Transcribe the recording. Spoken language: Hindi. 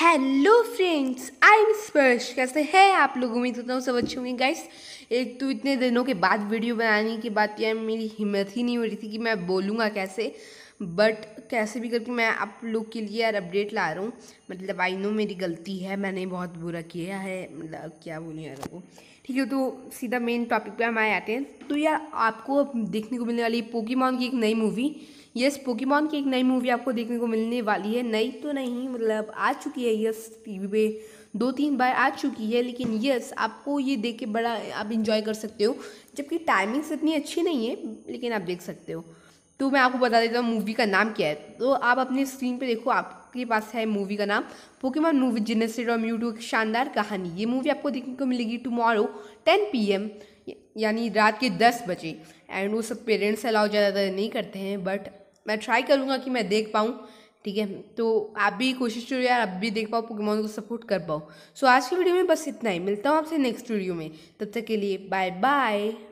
हेलो फ्रेंड्स आई एम स्पर्श कैसे हैं आप लोग उम्मीद करता हूँ सब अच्छे होंगे गाइस एक तो इतने दिनों के बाद वीडियो बनाने की बात यार मेरी हिम्मत ही नहीं हो रही थी कि मैं बोलूँगा कैसे बट कैसे भी करके मैं आप लोग के लिए यार अपडेट ला रहा हूँ मतलब आई नो मेरी गलती है मैंने बहुत बुरा किया है मतलब क्या बोलूँ यार वो ठीक है तो सीधा मेन टॉपिक पर हम आए आते हैं तो यार आपको देखने को मिलने वाली पोकीमॉन की एक नई मूवी यस पोकीमॉन की एक नई मूवी आपको देखने को मिलने वाली है नई तो नहीं मतलब आ चुकी है यस टीवी पे दो तीन बार आ चुकी है लेकिन यस आपको ये देख के बड़ा आप इन्जॉय कर सकते हो जबकि टाइमिंग्स इतनी अच्छी नहीं है लेकिन आप देख सकते हो तो मैं आपको बता देता हूँ मूवी का नाम क्या है तो आप अपनी स्क्रीन पे देखो आपके पास है मूवी का नाम पोकेमॉन मूवी जिनेस्टेड और म्यूटो एक शानदार कहानी ये मूवी आपको देखने को मिलेगी टुमारो टेन पी एम यानी रात के दस बजे एंड वो सब पेरेंट्स अलाउ ज़्यादातर नहीं करते हैं बट मैं ट्राई करूँगा कि मैं देख पाऊँ ठीक है तो आप भी कोशिश करो यार आप भी देख पाओ पोकेमोन को सपोर्ट कर पाओ सो आज की वीडियो में बस इतना ही मिलता हूँ आपसे नेक्स्ट वीडियो में तब तक के लिए बाय बाय